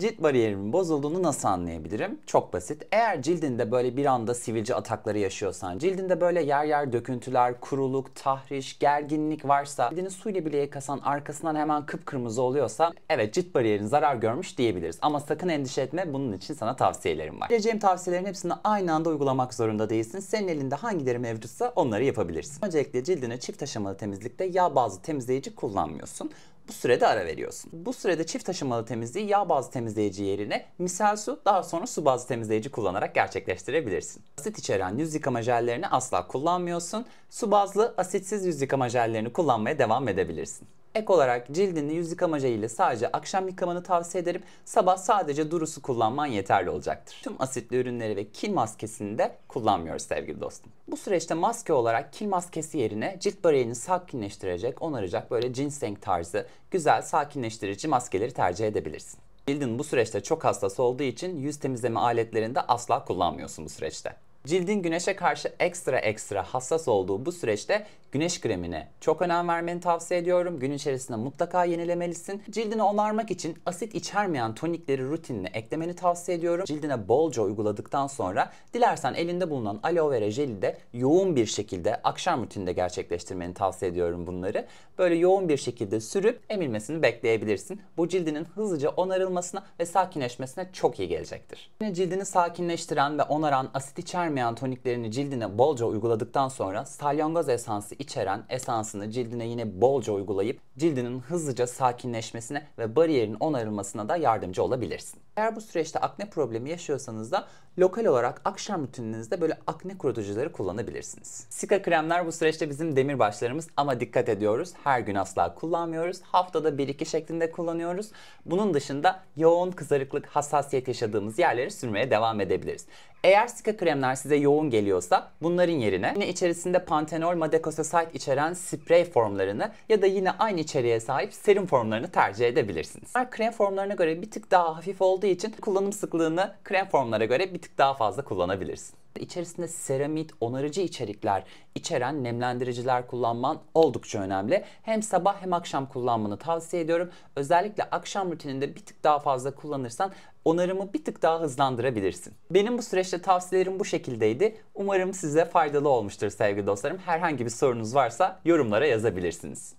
Cilt bariyerimin bozulduğunu nasıl anlayabilirim? Çok basit. Eğer cildinde böyle bir anda sivilce atakları yaşıyorsan, cildinde böyle yer yer döküntüler, kuruluk, tahriş, gerginlik varsa, cildini suyla bile yıkasan arkasından hemen kıpkırmızı oluyorsa evet cilt bariyerin zarar görmüş diyebiliriz. Ama sakın endişe etme bunun için sana tavsiyelerim var. Vereceğim tavsiyelerin hepsini aynı anda uygulamak zorunda değilsin. Senin elinde hangileri mevcutsa onları yapabilirsin. Öncelikle cildine çift aşamalı temizlikte yağ bazlı temizleyici kullanmıyorsun bu sürede ara veriyorsun. Bu sürede çift taşımalı temizliği yağ bazlı temizleyici yerine misal su daha sonra su bazlı temizleyici kullanarak gerçekleştirebilirsin. Asit içeren yüz yıkama jellerini asla kullanmıyorsun. Su bazlı asitsiz yüz yıkama jellerini kullanmaya devam edebilirsin. Ek olarak cildini yüz yıkamaca ile sadece akşam yıkamanı tavsiye ederim. Sabah sadece durusu kullanman yeterli olacaktır. Tüm asitli ürünleri ve kil maskesini de kullanmıyoruz sevgili dostum. Bu süreçte maske olarak kil maskesi yerine cilt bariyerini sakinleştirecek, onaracak böyle ginseng tarzı güzel sakinleştirici maskeleri tercih edebilirsin. Cildin bu süreçte çok hassas olduğu için yüz temizleme aletlerini de asla kullanmıyorsun bu süreçte. Cildin güneşe karşı ekstra ekstra hassas olduğu bu süreçte güneş kremine çok önem vermeni tavsiye ediyorum. Gün içerisinde mutlaka yenilemelisin. Cildini onarmak için asit içermeyen tonikleri rutinine eklemeni tavsiye ediyorum. Cildine bolca uyguladıktan sonra dilersen elinde bulunan aloe vera jeli de yoğun bir şekilde akşam rutininde gerçekleştirmeni tavsiye ediyorum bunları. Böyle yoğun bir şekilde sürüp emilmesini bekleyebilirsin. Bu cildinin hızlıca onarılmasına ve sakinleşmesine çok iyi gelecektir. Yine cildini sakinleştiren ve onaran asit içermeyen vermeyen toniklerini cildine bolca uyguladıktan sonra salyangoz esansı içeren esansını cildine yine bolca uygulayıp cildinin hızlıca sakinleşmesine ve bariyerin onarılmasına da yardımcı olabilirsin. Eğer bu süreçte akne problemi yaşıyorsanız da lokal olarak akşam rutininizde böyle akne kurutucuları kullanabilirsiniz. Sika kremler bu süreçte bizim demir başlarımız ama dikkat ediyoruz. Her gün asla kullanmıyoruz. Haftada 1-2 şeklinde kullanıyoruz. Bunun dışında yoğun kızarıklık, hassasiyet yaşadığımız yerleri sürmeye devam edebiliriz. Eğer sika kremler size yoğun geliyorsa bunların yerine yine içerisinde pantenol madekososite içeren sprey formlarını ya da yine aynı içeriğe sahip serum formlarını tercih edebilirsiniz. Bunlar krem formlarına göre bir tık daha hafif olduğu için kullanım sıklığını krem formlara göre bir tık daha fazla kullanabilirsiniz. İçerisinde seramit, onarıcı içerikler içeren nemlendiriciler kullanman oldukça önemli. Hem sabah hem akşam kullanmanı tavsiye ediyorum. Özellikle akşam rutininde bir tık daha fazla kullanırsan onarımı bir tık daha hızlandırabilirsin. Benim bu süreçte tavsiyelerim bu şekildeydi. Umarım size faydalı olmuştur sevgili dostlarım. Herhangi bir sorunuz varsa yorumlara yazabilirsiniz.